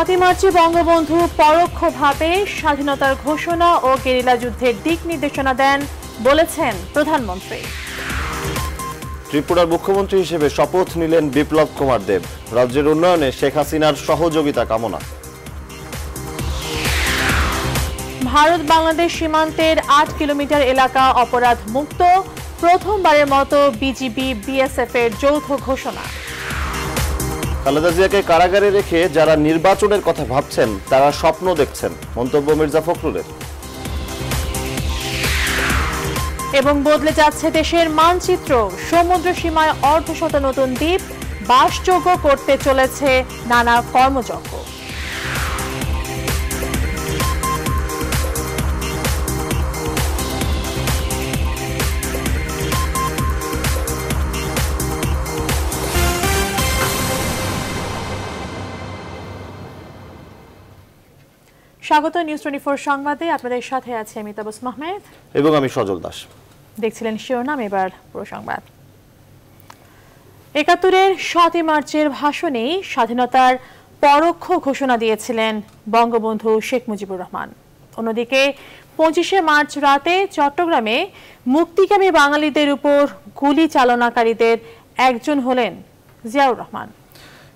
সাতই মার্চে বঙ্গবন্ধু পরোক্ষভাবে স্বাধীনতার ঘোষণা ও গেরিলা যুদ্ধের দিক নির্দেশনা দেন বলেছেন প্রধানমন্ত্রী ত্রিপুরার মুখ্যমন্ত্রী হিসেবে শপথ নিলেন বিপ্লব কুমার দেব রাজ্যের উন্নয়নে শেখ হাসিনার সহযোগিতা কামনা ভারত বাংলাদেশ সীমান্তের আট কিলোমিটার এলাকা অপরাধ মুক্ত প্রথমবারের মতো বিজিবি বিএসএফ এর যৌথ ঘোষণা খালেদা জিয়াকে কারাগারে রেখে যারা নির্বাচনের কথা ভাবছেন তারা স্বপ্ন দেখছেন মন্তব্য মির্জা ফখরুলের এবং বদলে যাচ্ছে দেশের মানচিত্র সমুদ্র সীমায় অর্ধশত নতুন দ্বীপ বাসযোগ্য করতে চলেছে নানা কর্মযজ্ঞ স্বাগত নিউজ টোয়েন্টি ফোর সংবাদে আপনাদের সাথে আছে আমি তাবস মাহমেদ এবং আমি সজল দাস দেখছিলেন শিরোনাম এবার পুরো সংবাদ একাত্তরের সাতই মার্চের ভাষণে স্বাধীনতার পরোক্ষ ঘোষণা দিয়েছিলেন বঙ্গবন্ধু শেখ মুজিবুর রহমান অন্যদিকে পঁচিশে মার্চ রাতে চট্টগ্রামে মুক্তিকামী বাঙালিদের উপর গুলি চালনাকারীদের একজন হলেন জিয়াউর রহমান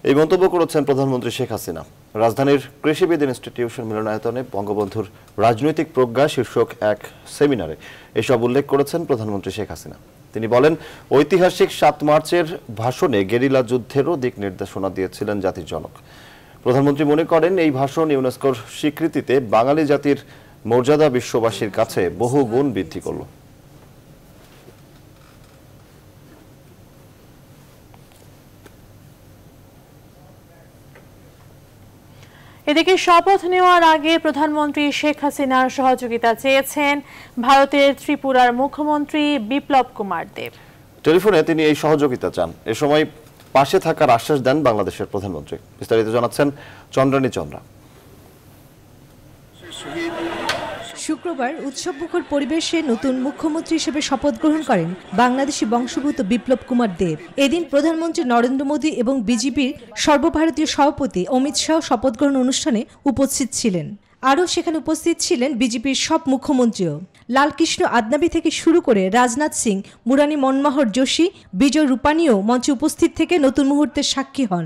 এই মন্তব্য করেছেন প্রধানমন্ত্রী শেখ হাসিনা রাজধানীর কৃষিবিদ ইনস্টিটিউশন মিলনায়তনে বঙ্গবন্ধুর রাজনৈতিক প্রজ্ঞা শীর্ষক এক সেমিনারে এসব উল্লেখ করেছেন প্রধানমন্ত্রী শেখ হাসিনা তিনি বলেন ঐতিহাসিক সাত মার্চের ভাষণে গেরিলা যুদ্ধেরও দিক নির্দেশনা দিয়েছিলেন জাতির জনক প্রধানমন্ত্রী মনে করেন এই ভাষণ ইউনেস্কোর স্বীকৃতিতে বাঙালি জাতির মর্যাদা বিশ্ববাসীর কাছে বহু গুণ বৃদ্ধি করলো এদিকে শপথ নেওয়ার আগে প্রধানমন্ত্রী শেখ হাসিনার সহযোগিতা চেয়েছেন ভারতের ত্রিপুরার মুখ্যমন্ত্রী বিপ্লব কুমার দেব টেলিফোনে তিনি এই সহযোগিতা চান এ সময় পাশে থাকার আশ্বাস দেন বাংলাদেশের প্রধানমন্ত্রী বিস্তারিত জানাচ্ছেন চন্দ্রানী চন্দ্রা শুক্রবার উৎসব মুখর পরিবেশে নতুন মুখ্যমন্ত্রী হিসেবে শপথ গ্রহণ করেন বাংলাদেশি বংশভূত বিপ্লব কুমার দেব এদিন প্রধানমন্ত্রী নরেন্দ্র মোদী এবং বিজেপির সর্বভারতীয় সভাপতি অমিত শাহ শপথ গ্রহণ অনুষ্ঠানে উপস্থিত ছিলেন আরও সেখানে উপস্থিত ছিলেন বিজেপির সব মুখ্যমন্ত্রীও লালকৃষ্ণ আদনাবি থেকে শুরু করে রাজনাথ সিং মুরানি মনমোহর যোশী বিজয় রূপানীও মঞ্চে উপস্থিত থেকে নতুন মুহূর্তের সাক্ষী হন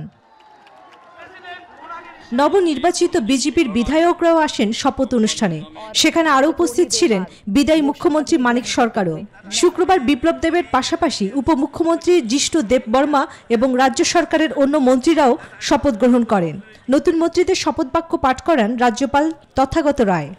নবনির্বাচিত বিজেপির বিধায়করাও আসেন শপথ অনুষ্ঠানে সেখানে আরও উপস্থিত ছিলেন বিদায়ী মুখ্যমন্ত্রী মানিক সরকারও শুক্রবার বিপ্লব দেবের পাশাপাশি উপমুখ্যমন্ত্রী জিষ্ণু দেববর্মা এবং রাজ্য সরকারের অন্য মন্ত্রীরাও শপথ গ্রহণ করেন নতুন মন্ত্রীদের শপথ বাক্য পাঠ করান রাজ্যপাল তথাগত রায়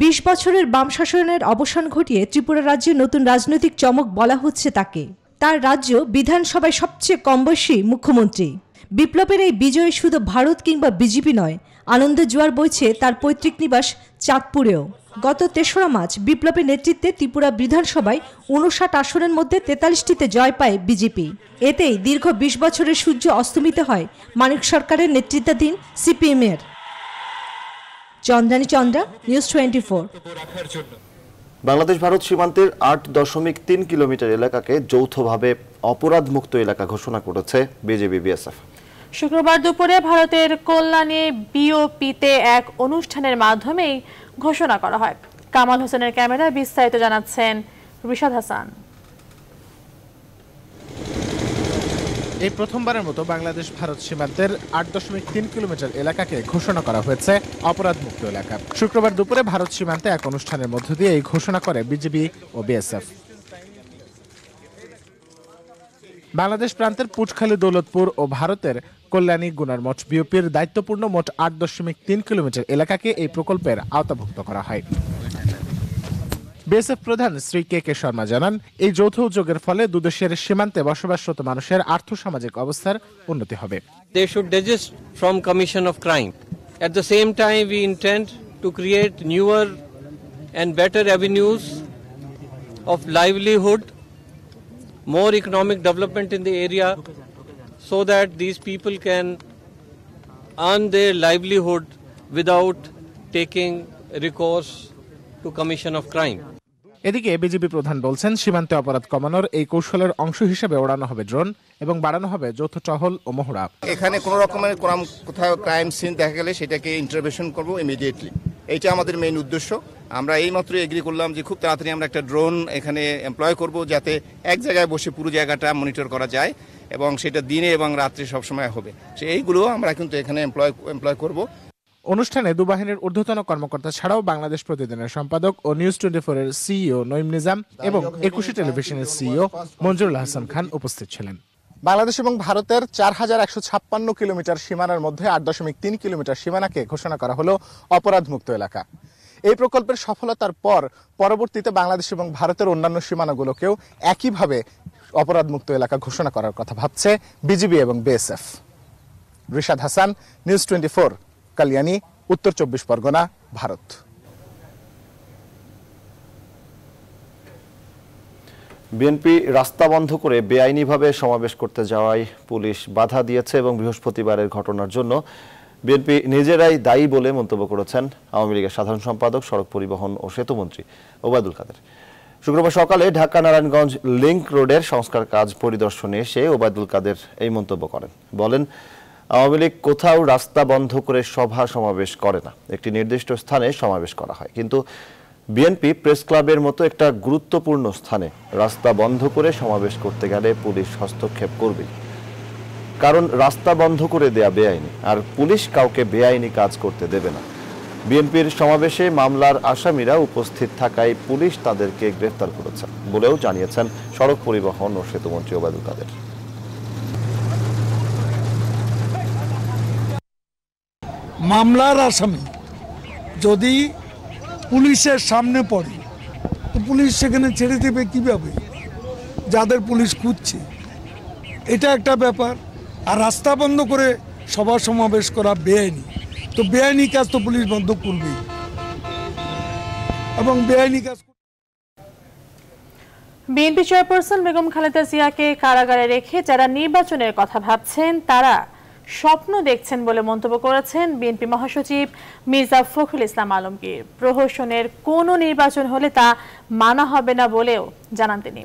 বিশ বছরের বাম শাসনের অবসান ঘটিয়ে ত্রিপুরা রাজ্যে নতুন রাজনৈতিক চমক বলা হচ্ছে তাকে তার রাজ্য বিধানসভায় সবচেয়ে কম বয়সী মুখ্যমন্ত্রী বিপ্লবের এই বিজয় শুধু ভারত কিংবা বিজেপি নয় আনন্দ জোয়ার বইছে তার পৈতৃক নিবাস চাঁদপুরেও গত তেসরা মার্চ বিপ্লবের নেতৃত্বে ত্রিপুরা বিধানসভায় উনষাট আসনের মধ্যে তেতাল্লিশটিতে জয় পায় বিজেপি এতেই দীর্ঘ বিশ বছরের সূর্য অস্তমিত হয় মানিক সরকারের নেতৃত্বাধীন সিপিএমের চন্দ্রানী চন্দ্রা নিউজ টোয়েন্টি বাংলাদেশ ভারত সীমান্তের আট দশমিক তিন কিলোমিটার এলাকাকে যৌথভাবে অপরাধমুক্ত এলাকা ঘোষণা করেছে বিজেপি বিএসএফ শুক্রবার দুপুরে ভারতের কল্যাণে বিওপিতে এক অনুষ্ঠানের মাধ্যমেই ঘোষণা করা হয় কামাল হোসেনের ক্যামেরা বিস্তারিত জানাচ্ছেন রিশাদ হাসান এই প্রথমবারের মতো বাংলাদেশ ভারত সীমান্তের আট দশমিক তিন কিলোমিটার এলাকাকে ঘোষণা করা হয়েছে অপরাধ মুক্ত এলাকা শুক্রবার দুপুরে ভারত সীমান্তে এক অনুষ্ঠানের মধ্য দিয়ে এই ঘোষণা করে বিজেপি ও বিএসএফ বাংলাদেশ প্রান্তের পুটখালী দৌলতপুর ও ভারতের কল্যাণী মঠ বিওপির দায়িত্বপূর্ণ মোট আট দশমিক তিন কিলোমিটার এলাকাকে এই প্রকল্পের আওতাভুক্ত করা হয় বিএসএফ প্রধান শ্রী কে কে শর্মা জানান এই যৌথ উদ্যোগের ফলে দুদেশের সীমান্তে বসবাসরত মানুষের আর্থসামাজিক অবস্থার উন্নতি হবে they should desist from commission of crime at the same time we intend to create newer and better avenues of livelihood more economic development in the area so that these people can earn their livelihood without taking recourse to commission of crime. এদিকে BJP প্রধান বলছেন সীমান্তে অপরাধ কমানোর এই কৌশলের অংশ হিসেবে ওড়ানো হবে ড্রোন এবং বাড়ানো হবে যৌথ টহল ও মহড়া এখানে কোনো রকমের কোথাও ক্রাইম সিন দেখা গেলে সেটাকে ইন্টারভেশন করব ইমিডিয়েটলি এটা আমাদের মেইন উদ্দেশ্য আমরা এই মাত্র এগ্রি করলাম যে খুব তাড়াতাড়ি আমরা একটা ড্রোন এখানে এমপ্লয় করব যাতে এক জায়গায় বসে পুরো জায়গাটা মনিটর করা যায় এবং সেটা দিনে এবং রাত্রে সবসময় হবে সে এইগুলো আমরা কিন্তু এখানে এমপ্লয় এমপ্লয় করব অনুষ্ঠানে দুবাহিনীর ঊর্ধ্বতন কর্মকর্তা ছাড়াও বাংলাদেশ প্রতিদিনের সম্পাদক ও নিউজ টোয়েন্টি ফোর এর সিইও নঈম নিজাম এবং একুশে টেলিভিশনের সিইও e মঞ্জুরুল হাসান খান উপস্থিত ছিলেন বাংলাদেশ এবং ভারতের চার হাজার একশো ছাপ্পান্ন কিলোমিটার সীমানার মধ্যে আট দশমিক তিন কিলোমিটার সীমানাকে ঘোষণা করা হলো অপরাধমুক্ত এলাকা এই প্রকল্পের সফলতার পর পরবর্তীতে বাংলাদেশ এবং ভারতের অন্যান্য সীমানাগুলোকেও একইভাবে অপরাধমুক্ত এলাকা ঘোষণা করার কথা ভাবছে বিজিবি এবং BSF Rishad Hasan news twenty four Kalyani Uttar Chobbish Pargana Bharat BNP রাস্তা বন্ধ করে বেআইনিভাবে সমাবেশ করতে যাওয়ায় পুলিশ বাধা দিয়েছে এবং বৃহস্পতিবারের ঘটনার জন্য বিএনপি নিজেরাই দায়ী বলে মন্তব্য করেছেন আওয়ামী লীগের সাধারণ সম্পাদক সড়ক পরিবহন ও সেতুমন্ত্রী ওবায়দুল কাদের শুক্রবার সকালে ঢাকা নারায়ণগঞ্জ লিংক রোডের সংস্কার কাজ পরিদর্শনে এসে ওবায়দুল কাদের এই মন্তব্য করেন বলেন আওয়ামী লীগ কোথাও রাস্তা বন্ধ করে সভা সমাবেশ করে না একটি নির্দিষ্ট স্থানে সমাবেশ করা হয় কিন্তু বিএনপি প্রেস ক্লাবের মতো একটা গুরুত্বপূর্ণ স্থানে রাস্তা বন্ধ করে সমাবেশ করতে গেলে পুলিশ হস্তক্ষেপ করবে কারণ রাস্তা বন্ধ করে দেয়া বেআইনি আর পুলিশ কাউকে বেআইনি কাজ করতে দেবে না বিএনপির সমাবেশে মামলার আসামিরা উপস্থিত থাকায় পুলিশ তাদেরকে গ্রেফতার করেছে বলেও জানিয়েছেন সড়ক পরিবহন ও সেতুমন্ত্রী ওবায়দুল কাদের মামলার আসামি যদি পুলিশের সামনে পড়ে তো পুলিশ সেখানে ছেড়ে দেবে কীভাবে যাদের পুলিশ খুঁজছে এটা একটা ব্যাপার আর রাস্তা বন্ধ করে সভা সমাবেশ করা বেআইনি তো বেআইনি কাজ তো পুলিশ বন্ধ করবে এবং বেআইনি কাজ বিএনপি চেয়ারপারসন বেগম খালেদা জিয়াকে কারাগারে রেখে যারা নির্বাচনের কথা ভাবছেন তারা স্বপ্ন দেখছেন বলে মন্তব্য করেছেন বিএনপি মহাসচিব মির্জা ফখরুল ইসলাম আলমগীর প্রহসনের কোন নির্বাচন হলে তা মানা হবে না বলেও জানান তিনি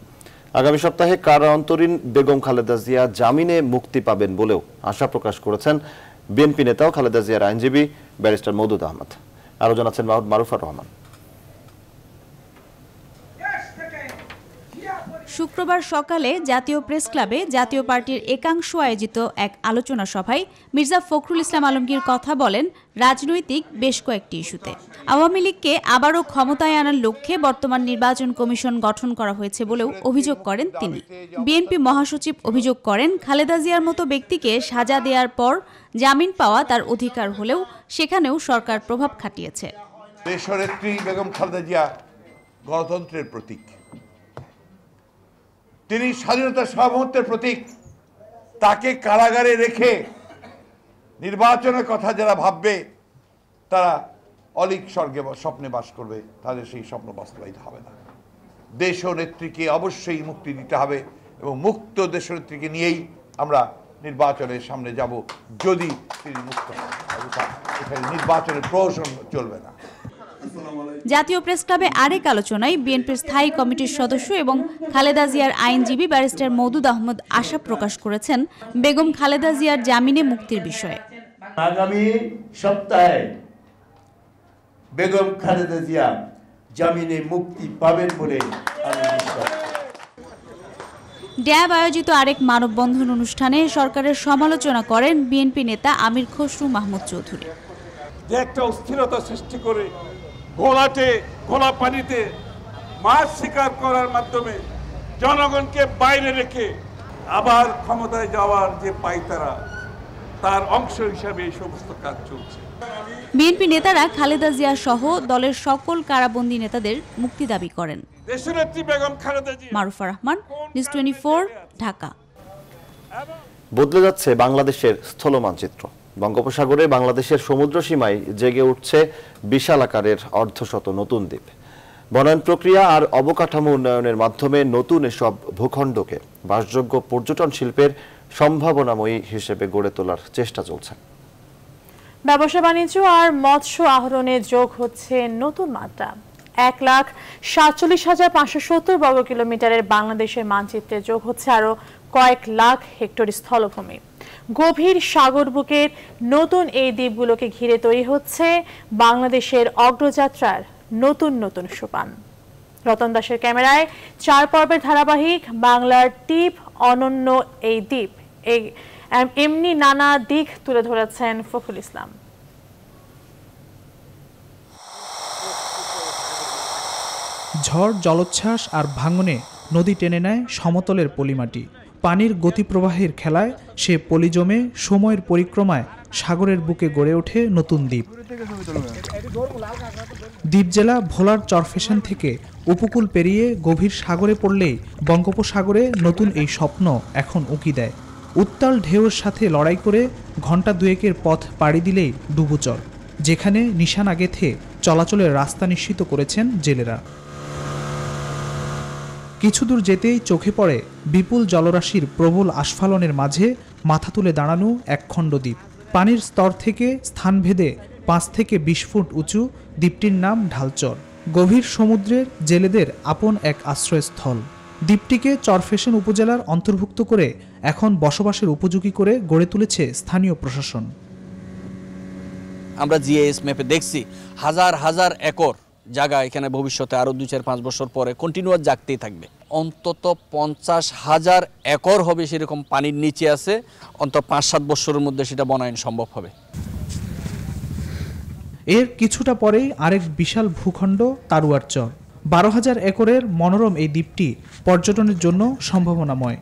আগামী সপ্তাহে কারা অন্তরীণ বেগম খালেদা জিয়া জামিনে মুক্তি পাবেন বলেও আশা প্রকাশ করেছেন বিএনপি নেতাও খালেদা জিয়ার আইনজীবী ব্যারিস্টার মৌদুদ আহমদ আরও জানাচ্ছেন মাহমুদ মারুফার রহমান শুক্রবার সকালে জাতীয় প্রেস ক্লাবে জাতীয় পার্টির একাংশ আয়োজিত এক আলোচনা সভায় মির্জা ফখরুল ইসলাম আলমগীর কথা বলেন রাজনৈতিক বেশ কয়েকটি ইস্যুতে আওয়ামী লীগকে আবারও ক্ষমতায় আনার লক্ষ্যে বর্তমান নির্বাচন কমিশন গঠন করা হয়েছে বলেও অভিযোগ করেন তিনি বিএনপি মহাসচিব অভিযোগ করেন খালেদা জিয়ার মতো ব্যক্তিকে সাজা দেওয়ার পর জামিন পাওয়া তার অধিকার হলেও সেখানেও সরকার প্রভাব খাটিয়েছে বেগম খালেদা জিয়া গণতন্ত্রের প্রতীক তিনি স্বাধীনতা সার্বভৌমত্বের প্রতীক তাকে কারাগারে রেখে নির্বাচনের কথা যারা ভাববে তারা অলিক স্বর্গে স্বপ্নে বাস করবে তাদের সেই স্বপ্ন বাস্তবায়িত হবে না দেশ নেত্রীকে অবশ্যই মুক্তি দিতে হবে এবং মুক্ত দেশ নেত্রীকে নিয়েই আমরা নির্বাচনের সামনে যাব যদি তিনি মুক্ত এখানে নির্বাচনের প্রহসন চলবে না জাতীয় প্রেস ক্লাবে আরেক আলোচনায় বিএনপির স্থায়ী কমিটির সদস্য এবং খালেদা জিয়ার আইনজীবী ব্যারিস্টার মৌদুদ আহমদ আশা প্রকাশ করেছেন বেগম খালেদা জিয়ার জামিনে মুক্তির বিষয়ে আগামী সপ্তাহে বেগম খালেদা জিয়া জামিনে মুক্তি পাবেন বলে ড্যাব আয়োজিত আরেক মানববন্ধন অনুষ্ঠানে সরকারের সমালোচনা করেন বিএনপি নেতা আমির খসরু মাহমুদ চৌধুরী যে একটা অস্থিরতা সৃষ্টি করে ঘোলাটে ঘোলা পানিতে মাছ শিকার করার মাধ্যমে জনগণকে বাইরে রেখে আবার ক্ষমতায় যাওয়ার যে পাইতারা তার অংশ হিসাবে এই সমস্ত কাজ চলছে বিএনপি নেতারা খালেদা জিয়া সহ দলের সকল কারাবন্দী নেতাদের মুক্তি দাবি করেন মারুফা রহমান নিউজ টোয়েন্টি ঢাকা বদলে যাচ্ছে বাংলাদেশের স্থল মানচিত্র বঙ্গোপসাগরে বাংলাদেশের সমুদ্র সীমায় জেগে উঠছে বিশাল আকারের অর্ধশত নতুন দ্বীপ বনায়ন প্রক্রিয়া আর অবকাঠামো উন্নয়নের মাধ্যমে নতুন এসব ভূখণ্ডকে বাসযোগ্য পর্যটন শিল্পের সম্ভাবনাময়ী হিসেবে গড়ে তোলার চেষ্টা চলছে ব্যবসা বাণিজ্য আর মৎস্য আহরণে যোগ হচ্ছে নতুন মাত্রা এক লাখ সাতচল্লিশ হাজার পাঁচশো সত্তর বর্গ কিলোমিটারের বাংলাদেশের মানচিত্রে যোগ হচ্ছে আরও কয়েক লাখ হেক্টর স্থলভূমি গভীর সাগর বুকের নতুন এই দ্বীপগুলোকে ঘিরে তৈরি হচ্ছে বাংলাদেশের অগ্রযাত্রার নতুন নতুন সোপান রতন দাসের ক্যামেরায় চার পর্বের ধারাবাহিক বাংলার টিপ অনন্য এই দ্বীপ এই এমনি নানা দিক তুলে ধরেছেন ফখরুল ইসলাম ঝড় জলোচ্ছ্বাস আর ভাঙনে নদী টেনে নেয় সমতলের পলিমাটি পানির গতিপ্রবাহের খেলায় সে পলি জমে সময়ের পরিক্রমায় সাগরের বুকে গড়ে ওঠে নতুন দ্বীপ দ্বীপ জেলা ভোলার চরফেশন থেকে উপকূল পেরিয়ে গভীর সাগরে পড়লেই বঙ্গোপসাগরে নতুন এই স্বপ্ন এখন উঁকি দেয় উত্তাল ঢেউর সাথে লড়াই করে ঘন্টা দুয়েকের পথ পাড়ি দিলেই ডুবুচর যেখানে নিশানা গেথে চলাচলের রাস্তা নিশ্চিত করেছেন জেলেরা কিছু দূর যেতেই চোখে পড়ে বিপুল জলরাশির প্রবল আস্ফালনের মাঝে মাথা তুলে দাঁড়ানো এক খণ্ড দ্বীপ পানির স্তর থেকে স্থানভেদে পাঁচ থেকে বিশ ফুট উঁচু দ্বীপটির নাম ঢালচর গভীর সমুদ্রের জেলেদের আপন এক আশ্রয়স্থল দ্বীপটিকে চরফেশন উপজেলার অন্তর্ভুক্ত করে এখন বসবাসের উপযোগী করে গড়ে তুলেছে স্থানীয় প্রশাসন আমরা জিএস ম্যাপে দেখছি হাজার হাজার একর জায়গা এখানে ভবিষ্যতে আরও দুই চার পাঁচ বছর পরে কন্টিনিউয়াস জাগতেই থাকবে অন্তত পঞ্চাশ হাজার একর হবে সেরকম পানির নিচে আছে অন্তত পাঁচ সাত বছরের মধ্যে সেটা বনায়ন সম্ভব হবে এর কিছুটা পরেই আরেক বিশাল ভূখণ্ড তারুয়ার চর বারো হাজার একরের মনোরম এই দ্বীপটি পর্যটনের জন্য সম্ভাবনাময়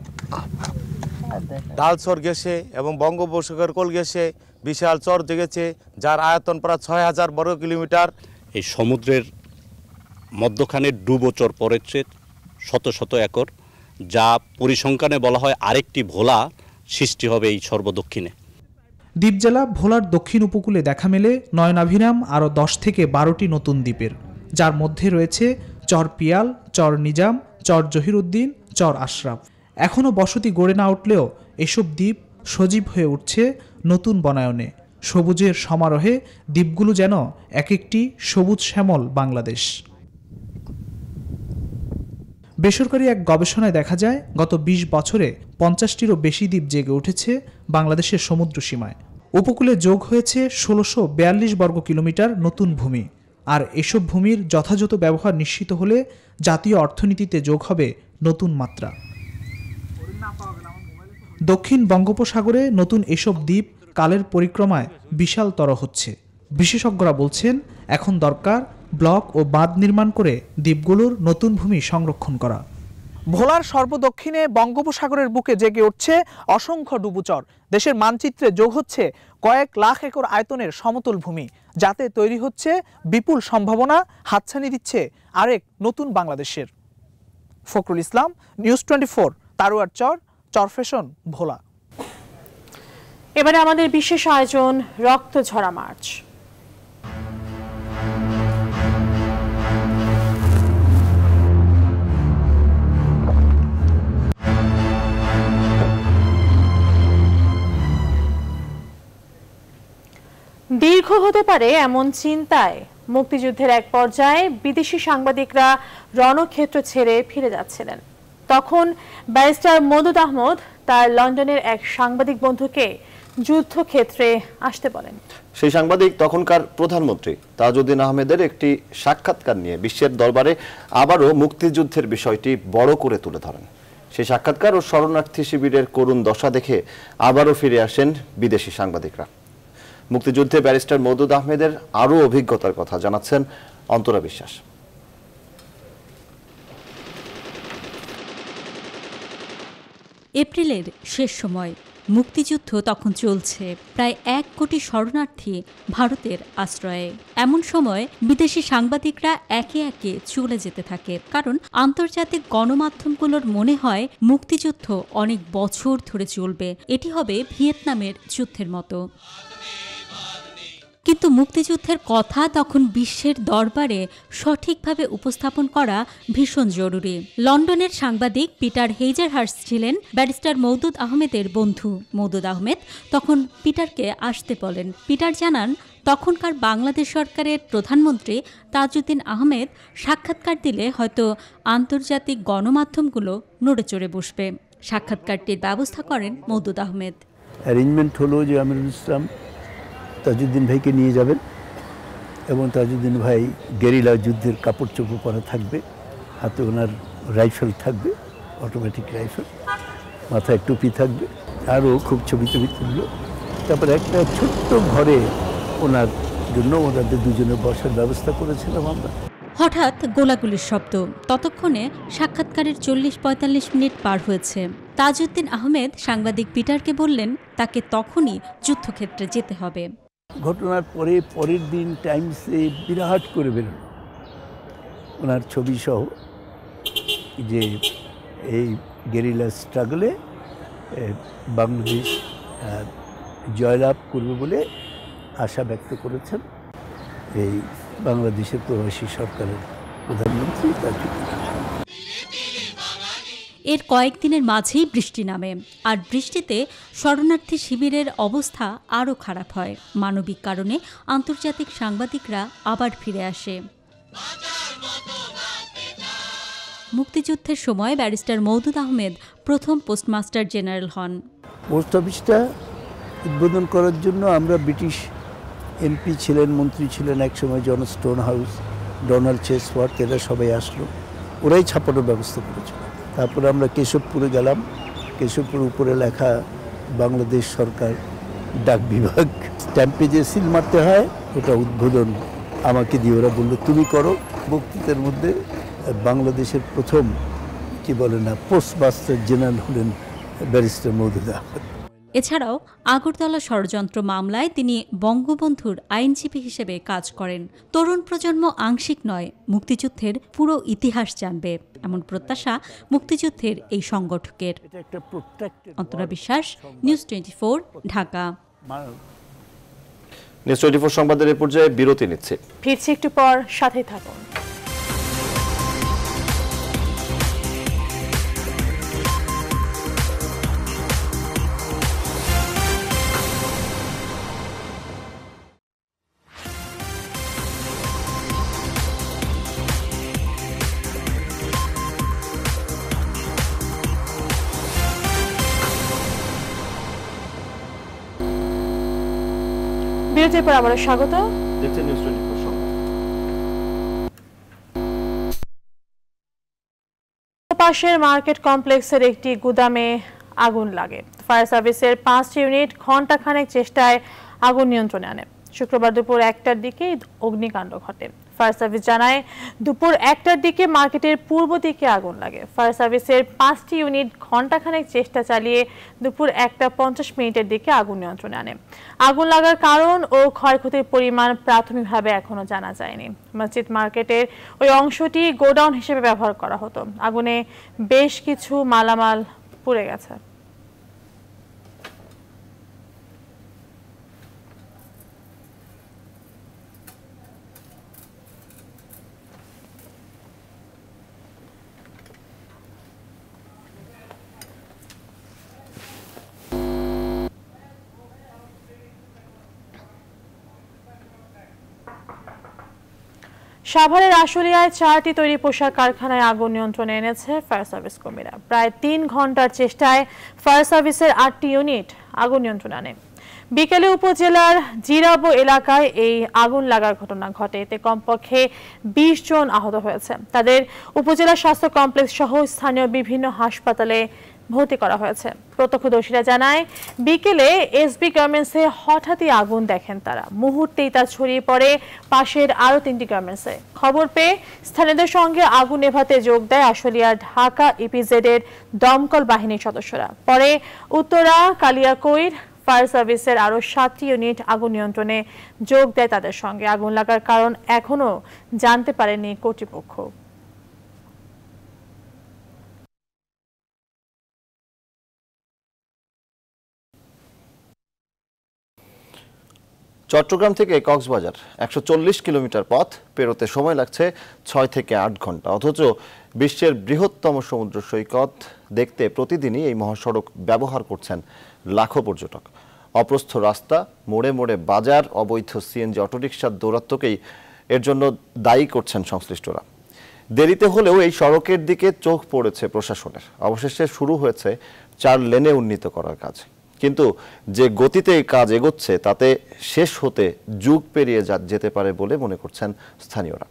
ডালচর গেছে এবং বঙ্গোপসাগর কোল গেছে বিশাল চর দেখেছে যার আয়তন প্রায় ছয় হাজার বর্গ কিলোমিটার এই সমুদ্রের মধ্যখানে ডুবোচর পড়েছে শত শত একর যা পরিসংখ্যানে বলা হয় আরেকটি ভোলা সৃষ্টি হবে এই সর্বদক্ষিণে দ্বীপজেলা ভোলার দক্ষিণ উপকূলে দেখা মেলে নয়নাভিরাম আরও দশ থেকে বারোটি নতুন দ্বীপের যার মধ্যে রয়েছে চর পিয়াল চর নিজাম চর জহিরুদ্দিন চর আশরাফ এখনও বসতি গড়ে না উঠলেও এসব দ্বীপ সজীব হয়ে উঠছে নতুন বনায়নে সবুজের সমারোহে দ্বীপগুলো যেন এক একটি সবুজ শ্যামল বাংলাদেশ বেসরকারি এক গবেষণায় দেখা যায় গত ২০ বছরে পঞ্চাশটিরও বেশি দ্বীপ জেগে উঠেছে বাংলাদেশের সমুদ্র সীমায় উপকূলে যোগ হয়েছে ষোলোশো বিয়াল্লিশ বর্গ কিলোমিটার নতুন ভূমি আর এসব ভূমির যথাযথ ব্যবহার নিশ্চিত হলে জাতীয় অর্থনীতিতে যোগ হবে নতুন মাত্রা দক্ষিণ বঙ্গোপসাগরে নতুন এসব দ্বীপ কালের পরিক্রমায় বিশালতর হচ্ছে বিশেষজ্ঞরা বলছেন এখন দরকার ব্লক ও বাঁধ নির্মাণ করে দ্বীপগুলোর নতুন ভূমি সংরক্ষণ করা ভোলার সর্বদক্ষিণে বঙ্গোপসাগরের বুকে জেগে উঠছে অসংখ্য ডুবুচর দেশের মানচিত্রে যোগ হচ্ছে কয়েক লাখ একর আয়তনের সমতল ভূমি যাতে তৈরি হচ্ছে বিপুল সম্ভাবনা হাতছানি দিচ্ছে আরেক নতুন বাংলাদেশের Fakhrul Islam news twenty four তারুয়ার চর চরফেশন ভোলা এবারে আমাদের বিশেষ আয়োজন রক্ত ঝরা মার্চ দীর্ঘ হতে পারে এমন চিন্তায় মুক্তিযুদ্ধের এক পর্যায়ে বিদেশি সাংবাদিকরা রণক্ষেত্র ছেড়ে ফিরে যাচ্ছিলেন তখন ব্যারিস্টার মদুদ আহমদ তার লন্ডনের এক সাংবাদিক বন্ধুকে যুদ্ধক্ষেত্রে আসতে বলেন সেই সাংবাদিক তখনকার প্রধানমন্ত্রী তাজউদ্দিন আহমেদের একটি সাক্ষাৎকার নিয়ে বিশ্বের দরবারে আবারও মুক্তিযুদ্ধের বিষয়টি বড় করে তুলে ধরেন সেই সাক্ষাৎকার ও শরণার্থী শিবিরের করুণ দশা দেখে আবারও ফিরে আসেন বিদেশি সাংবাদিকরা মুক্তিযুদ্ধে ব্যারিস্টার মদুদ আহমেদের আরও অভিজ্ঞতার কথা জানাচ্ছেন অন্তরা বিশ্বাস এপ্রিলের শেষ সময় মুক্তিযুদ্ধ তখন চলছে প্রায় এক কোটি শরণার্থী ভারতের আশ্রয়ে এমন সময় বিদেশি সাংবাদিকরা একে একে চলে যেতে থাকে কারণ আন্তর্জাতিক গণমাধ্যমগুলোর মনে হয় মুক্তিযুদ্ধ অনেক বছর ধরে চলবে এটি হবে ভিয়েতনামের যুদ্ধের মতো কিন্তু মুক্তিযুদ্ধের কথা তখন বিশ্বের দরবারে সঠিকভাবে উপস্থাপন করা ভীষণ জরুরি লন্ডনের সাংবাদিক পিটার হেইজার হার্স ছিলেন ব্যারিস্টার মৌদুদ আহমেদের বন্ধু মৌদুদ আহমেদ তখন পিটারকে আসতে বলেন পিটার জানান তখনকার বাংলাদেশ সরকারের প্রধানমন্ত্রী তাজউদ্দিন আহমেদ সাক্ষাৎকার দিলে হয়তো আন্তর্জাতিক গণমাধ্যমগুলো নড়ে চড়ে বসবে সাক্ষাৎকারটির ব্যবস্থা করেন মৌদুদ আহমেদ অ্যারেঞ্জমেন্ট হলো যে আমিরুল ইসলাম তাজউদ্দিন ভাইকে নিয়ে যাবেন এবং তাজউদ্দিন ভাই গেরিলা যুদ্ধের কাপড় চোপড় পরা থাকবে হাতে ওনার রাইফেল থাকবে অটোমেটিক রাইফেল মাথায় টুপি থাকবে আরও খুব ছবি টবি তুলল তারপর একটা ছোট্ট ঘরে ওনার জন্য ওনাদের দুজনে বসার ব্যবস্থা করেছিলাম আমরা হঠাৎ গোলাগুলির শব্দ ততক্ষণে সাক্ষাৎকারের চল্লিশ পঁয়তাল্লিশ মিনিট পার হয়েছে তাজউদ্দিন আহমেদ সাংবাদিক পিটারকে বললেন তাকে তখনই যুদ্ধক্ষেত্রে যেতে হবে ঘটনার পরে পরের দিন টাইমসে বিরাট করে বেরোল ওনার ছবি সহ যে এই গেরিলা স্ট্রাগলে বাংলাদেশ জয়লাভ করবে বলে আশা ব্যক্ত করেছেন এই বাংলাদেশের প্রবাসী সরকারের প্রধানমন্ত্রী তার এর কয়েকদিনের মাঝেই বৃষ্টি নামে আর বৃষ্টিতে শরণার্থী শিবিরের অবস্থা আরও খারাপ হয় মানবিক কারণে আন্তর্জাতিক সাংবাদিকরা আবার ফিরে আসে মুক্তিযুদ্ধের সময় ব্যারিস্টার মৌদুদ আহমেদ প্রথম পোস্টমাস্টার জেনারেল হন পোস্ট অফিসটা উদ্বোধন করার জন্য আমরা ব্রিটিশ এমপি ছিলেন মন্ত্রী ছিলেন একসময় John Stonehouse Donald Chesworth এরা সবাই আসলো ওরাই ছাপানোর ব্যবস্থা করেছিল তারপরে আমরা কেশবপুরে গেলাম কেশবপুর উপরে লেখা বাংলাদেশ সরকার ডাক বিভাগ স্ট্যাম্পে যে সিল মারতে হয় ওটা উদ্বোধন আমাকে দিয়ে ওরা বললো তুমি করো বক্তৃতার মধ্যে বাংলাদেশের প্রথম কি বলে না পোস্ট মাস্টার জেনারেল হলেন ব্যারিস্টার মৌদুদ আহমদ এছাড়াও আগরতলা ষড়যন্ত্র মামলায় তিনি বঙ্গবন্ধুর আইনজীবী হিসেবে কাজ করেন তরুণ প্রজন্ম আংশিক নয় মুক্তিযুদ্ধের পুরো ইতিহাস জানবে এমন প্রত্যাশা মুক্তিযুদ্ধের এই সংগঠকের Antara Biswas news twenty four Dhaka news twenty সংবাদের এ পর্যায়ে বিরতি নিচ্ছে ফিরছি একটু পর সাথে থাকুন বিরতির পর আবারও স্বাগত পাশের মার্কেট কমপ্লেক্সের একটি গুদামে আগুন লাগে ফায়ার সার্ভিসের পাঁচটি ইউনিট ঘন্টাখানেক চেষ্টায় আগুন নিয়ন্ত্রণে আনে শুক্রবার দুপুর একটার দিকে অগ্নিকাণ্ড ঘটে ফায়ার সার্ভিস জানায় দুপুর একটার দিকে মার্কেটের পূর্ব দিকে আগুন লাগে ফায়ার সার্ভিসের পাঁচটি ইউনিট ঘণ্টাখানেক চেষ্টা চালিয়ে দুপুর একটা পঞ্চাশ মিনিটের দিকে আগুন নিয়ন্ত্রণে আনে আগুন লাগার কারণ ও ক্ষয়ক্ষতির পরিমাণ প্রাথমিকভাবে এখনও জানা যায়নি মসজিদ মার্কেটের ওই অংশটি গোডাউন হিসেবে ব্যবহার করা হতো আগুনে বেশ কিছু মালামাল পুড়ে গেছে সাভারের আশুলিয়ায় চারটি তৈরি পোশাক কারখানায় আগুন নিয়ন্ত্রণে এনেছে ফায়ার সার্ভিস কর্মীরা প্রায় তিন ঘন্টার চেষ্টায় ফায়ার সার্ভিসের আটটি ইউনিট আগুন নিয়ন্ত্রণে আনে বিকেলে উপজেলার জিরাবো এলাকায় এই আগুন লাগার ঘটনা ঘটে এতে কমপক্ষে বিশ জন আহত হয়েছে তাদের উপজেলা স্বাস্থ্য কমপ্লেক্স সহ স্থানীয় বিভিন্ন হাসপাতালে ভর্তি করা হয়েছে প্রত্যক্ষদর্শীরা জানায় বিকেলে এসবি গার্মেন্টসে হঠাৎই আগুন দেখেন তারা মুহূর্তেই তা ছড়িয়ে পড়ে পাশের আরও তিনটি গার্মেন্টসে খবর পেয়ে স্থানীয়দের সঙ্গে আগুন নেভাতে যোগ দেয় আশুলিয়ার ঢাকা এর দমকল বাহিনীর সদস্যরা পরে উত্তরা কালিয়াকৈর ফায়ার সার্ভিসের আরও সাতটি ইউনিট আগুন নিয়ন্ত্রণে যোগ দেয় তাদের সঙ্গে আগুন লাগার কারণ এখনও জানতে পারেনি কর্তৃপক্ষ চট্টগ্রাম থেকে কক্সবাজার একশো কিলোমিটার পথ পেরোতে সময় লাগছে ছয় থেকে আট ঘন্টা অথচ বিশ্বের বৃহত্তম সমুদ্র সৈকত দেখতে প্রতিদিনই এই মহাসড়ক ব্যবহার করছেন লাখো পর্যটক অপ্রস্থ রাস্তা মোড়ে মোড়ে বাজার অবৈধ সিএনজি অটোরিকশার দৌরাত্মকেই এর জন্য দায়ী করছেন সংশ্লিষ্টরা দেরিতে হলেও এই সড়কের দিকে চোখ পড়েছে প্রশাসনের অবশেষে শুরু হয়েছে চার লেনে উন্নীত করার কাজ কিন্তু যে গতিতে এই কাজ এগোচ্ছে তাতে শেষ হতে যুগ পেরিয়ে যেতে পারে বলে মনে করছেন স্থানীয়রা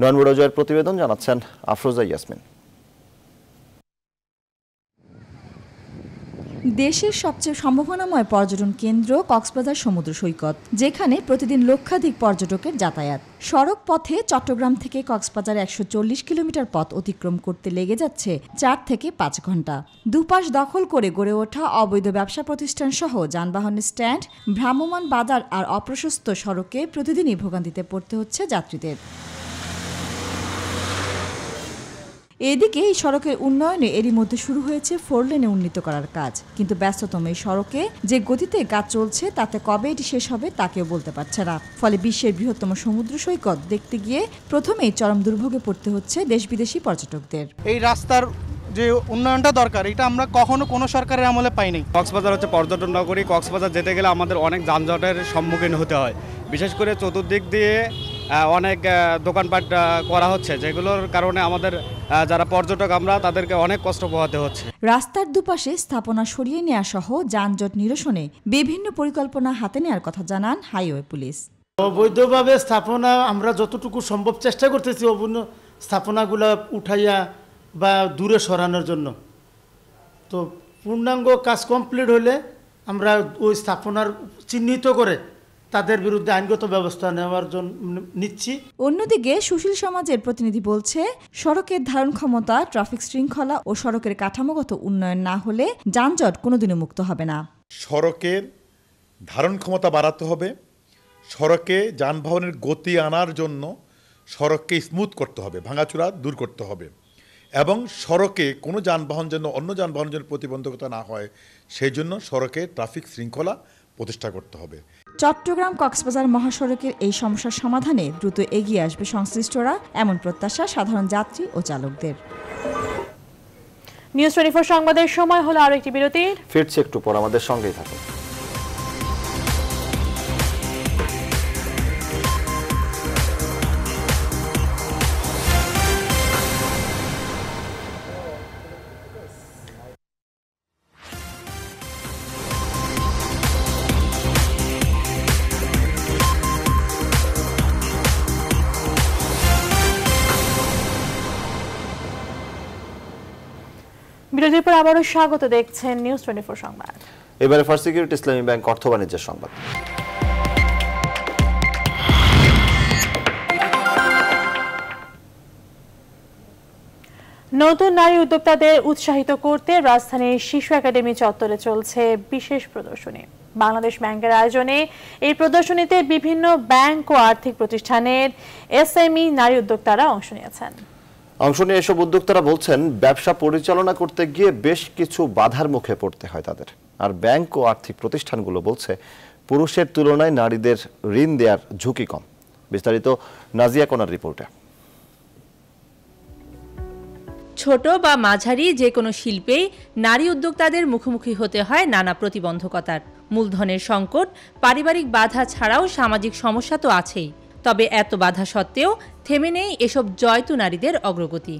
নয়নবুড়া জয়ের প্রতিবেদন জানাচ্ছেন আফরোজা ইয়াসমিন দেশের সবচেয়ে সম্ভাবনাময় পর্যটন কেন্দ্র কক্সবাজার সমুদ্র সৈকত যেখানে প্রতিদিন লক্ষাধিক পর্যটকের যাতায়াত সড়ক পথে চট্টগ্রাম থেকে কক্সবাজার একশো কিলোমিটার পথ অতিক্রম করতে লেগে যাচ্ছে চার থেকে পাঁচ ঘন্টা দুপাশ দখল করে গড়ে ওঠা অবৈধ ব্যবসা প্রতিষ্ঠান সহ যানবাহনের স্ট্যান্ড ভ্রাম্যমান বাজার আর অপ্রশস্ত সড়কে প্রতিদিনই ভোগান্তিতে পড়তে হচ্ছে যাত্রীদের এদিকে এই সড়কের উন্নয়নে এরই মধ্যে শুরু হয়েছে ফোর লেনে উন্নীত করার কাজ কিন্তু ব্যস্ততম এই সড়কে যে গতিতে কাজ চলছে তাতে কবে এটি শেষ হবে তা কেউ বলতে পারছে না ফলে বিশ্বের বৃহত্তম সমুদ্র সৈকত দেখতে গিয়ে প্রথমেই চরম দুর্ভোগে পড়তে হচ্ছে দেশ বিদেশি পর্যটকদের এই রাস্তার যে উন্নয়নটা দরকার এটা আমরা কখনো কোনো সরকারের আমলে পাইনি কক্সবাজার হচ্ছে পর্যটন নগরী কক্সবাজার যেতে গেলে আমাদের অনেক যানজটের সম্মুখীন হতে হয় বিশেষ করে চতুর্দিক দিয়ে অনেক দোকানপাট করা হচ্ছে যেগুলোর কারণে আমাদের যারা পর্যটক আমরা তাদেরকে অনেক কষ্ট পোহাতে হচ্ছে রাস্তার দুপাশে স্থাপনা সরিয়ে নেওয়া সহ যানজট নিরসনে বিভিন্ন পরিকল্পনা হাতে নেওয়ার কথা জানান হাইওয়ে পুলিশ অবৈধভাবে স্থাপনা আমরা যতটুকু সম্ভব চেষ্টা করতেছি অবৈধ স্থাপনাগুলো উঠাইয়া বা দূরে সরানোর জন্য তো পূর্ণাঙ্গ কাজ কমপ্লিট হলে আমরা ওই স্থাপনার চিহ্নিত করে তাদের বিরুদ্ধে আইনগত ব্যবস্থা নেওয়ার জন্য নিচ্ছি অন্যদিকে সুশীল সমাজের প্রতিনিধি বলছে সড়কের ধারণ ক্ষমতা ট্রাফিক শৃঙ্খলা ও সড়কের কাঠামোগত উন্নয়ন না হলে যানজট কোনোদিনও মুক্ত হবে না সড়কের ধারণ ক্ষমতা বাড়াতে হবে সড়কে যানবাহনের গতি আনার জন্য সড়ককে স্মুথ করতে হবে ভাঙাচুরা দূর করতে হবে এবং সড়কে কোনো যানবাহন যেন অন্য যানবাহনের জন্য প্রতিবন্ধকতা না হয় সেই জন্য সড়কে ট্রাফিক শৃঙ্খলা প্রতিষ্ঠা করতে হবে চট্টগ্রাম কক্সবাজার মহাসড়কের এই সমস্যার সমাধানে দ্রুত এগিয়ে আসবে সংশ্লিষ্টরা এমন প্রত্যাশা সাধারণ যাত্রী ও চালকদের নিউজ টোয়েন্টি সংবাদের সময় হলো আরো একটি বিরতির ফিরছে একটু পর আমাদের সঙ্গেই থাকুন আবারও স্বাগত দেখছেন নিউজ টোয়েন্টি ফোর সংবাদ এবারে ফার্স্ট সিকিউরিটি ইসলামী ব্যাংক অর্থ বাণিজ্যের সংবাদ নতুন নারী উদ্যোক্তাদের উৎসাহিত করতে রাজধানীর শিশু একাডেমি চত্বরে চলছে বিশেষ প্রদর্শনী বাংলাদেশ ব্যাংকের আয়োজনে এই প্রদর্শনীতে বিভিন্ন ব্যাংক ও আর্থিক প্রতিষ্ঠানের এসএমই নারী উদ্যোক্তারা অংশ নিয়েছেন অংশ নিয়ে এসব উদ্যোক্তারা বলছেন ব্যবসা পরিচালনা করতে গিয়ে বেশ কিছু বাধার মুখে পড়তে হয় তাদের আর ব্যাংক ও আর্থিক প্রতিষ্ঠানগুলো বলছে পুরুষের তুলনায় নারীদের ঋণ দেওয়ার ঝুঁকি কম বিস্তারিত নাজিয়া কোনার রিপোর্টে ছোট বা মাঝারি যে কোনো শিল্পেই নারী উদ্যোক্তাদের মুখোমুখি হতে হয় নানা প্রতিবন্ধকতার মূলধনের সংকট পারিবারিক বাধা ছাড়াও সামাজিক সমস্যা তো আছেই তবে এত বাধা সত্ত্বেও থেমে নেই এসব জয়তু নারীদের অগ্রগতি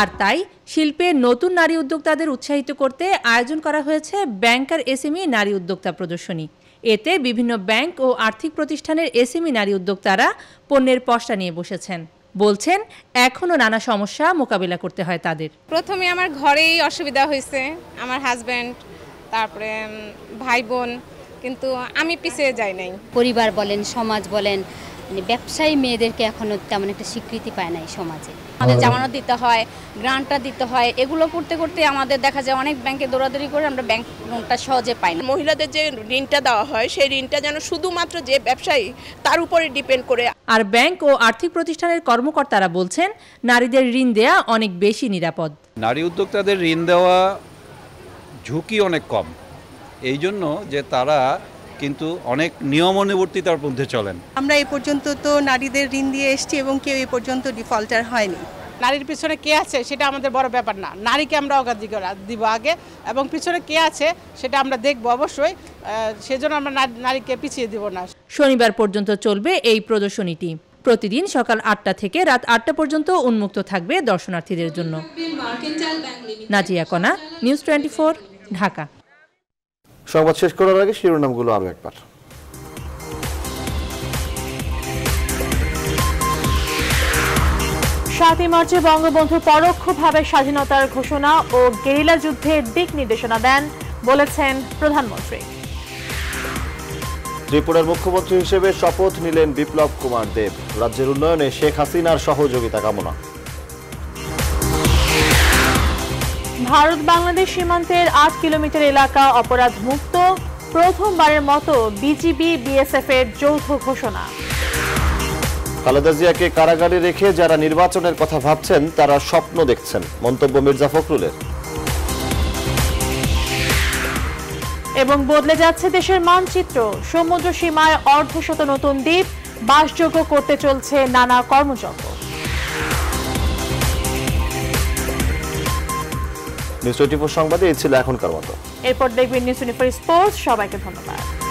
আর তাই শিল্পে নতুন নারী উদ্যোক্তাদের উৎসাহিত করতে আয়োজন করা হয়েছে ব্যাংকার এসএমই নারী উদ্যোক্তা প্রদর্শনী এতে বিভিন্ন ব্যাংক ও আর্থিক প্রতিষ্ঠানের এসএমই নারী উদ্যোক্তারা পণ্যের পশটা নিয়ে বসেছেন বলছেন এখনও নানা সমস্যা মোকাবিলা করতে হয় তাদের প্রথমে আমার ঘরেই অসুবিধা হয়েছে আমার হাজব্যান্ড তারপরে ভাই বোন কিন্তু আমি পিছিয়ে যাই নাই পরিবার বলেন সমাজ বলেন মানে ব্যবসায়ী মেয়েদেরকে এখনও তেমন একটা স্বীকৃতি পায় না এই সমাজে আমাদের জামানত দিতে হয় গ্রান্টটা দিতে হয় এগুলো করতে করতে আমাদের দেখা যায় অনেক ব্যাংকে দৌড়াদৌড়ি করে আমরা ব্যাংক লোনটা সহজে পাই না মহিলাদের যে ঋণটা দেওয়া হয় সেই ঋণটা যেন শুধুমাত্র যে ব্যবসায়ী তার উপরে ডিপেন্ড করে আর ব্যাংক ও আর্থিক প্রতিষ্ঠানের কর্মকর্তারা বলছেন নারীদের ঋণ দেয়া অনেক বেশি নিরাপদ নারী উদ্যোক্তাদের ঋণ দেওয়া ঝুঁকি অনেক কম এই জন্য যে তারা কিন্তু অনেক নিয়ম তার মধ্যে চলেন আমরা এ পর্যন্ত তো নারীদের ঋণ দিয়ে এসছি এবং কেউ এ পর্যন্ত ডিফল্টার হয়নি নারীর পিছনে কে আছে সেটা আমাদের বড় ব্যাপার না নারীকে আমরা অগ্রাধিকার দিব আগে এবং পিছনে কে আছে সেটা আমরা দেখব অবশ্যই সেজন্য আমরা নারীকে পিছিয়ে দিব না শনিবার পর্যন্ত চলবে এই প্রদর্শনীটি প্রতিদিন সকাল আটটা থেকে রাত আটটা পর্যন্ত উন্মুক্ত থাকবে দর্শনার্থীদের জন্য নাজিয়া কণা নিউজ টোয়েন্টি ঢাকা সংবাদ শেষ করার আগে শিরোনামগুলো আরও একবার সাতই মার্চে বঙ্গবন্ধু পরোক্ষভাবে স্বাধীনতার ঘোষণা ও গেরিলা যুদ্ধের দিক নির্দেশনা দেন বলেছেন প্রধানমন্ত্রী ত্রিপুরার মুখ্যমন্ত্রী হিসেবে শপথ নিলেন বিপ্লব কুমার দেব রাজ্যের উন্নয়নে শেখ হাসিনার সহযোগিতা কামনা ভারত বাংলাদেশ সীমান্তের আট কিলোমিটার এলাকা অপরাধ মুক্ত প্রথমবারের মতো বিজিবি বিএসএফ এর যৌথ ঘোষণা খালেদা জিয়াকে কারাগারে রেখে যারা নির্বাচনের কথা ভাবছেন তারা স্বপ্ন দেখছেন মন্তব্য মির্জা ফখরুলের এবং বদলে যাচ্ছে দেশের মানচিত্র সমুদ্র সীমায় অর্ধশত নতুন দ্বীপ বাসযোগ্য করতে চলছে নানা কর্মচক্র নিউজ টোয়েন্টি ফোর সংবাদে এই ছিল এখনকার মতো এরপর দেখবেন নিউজ টোয়েন্টি ফোর স্পোর্টস সবাইকে ধন্যবাদ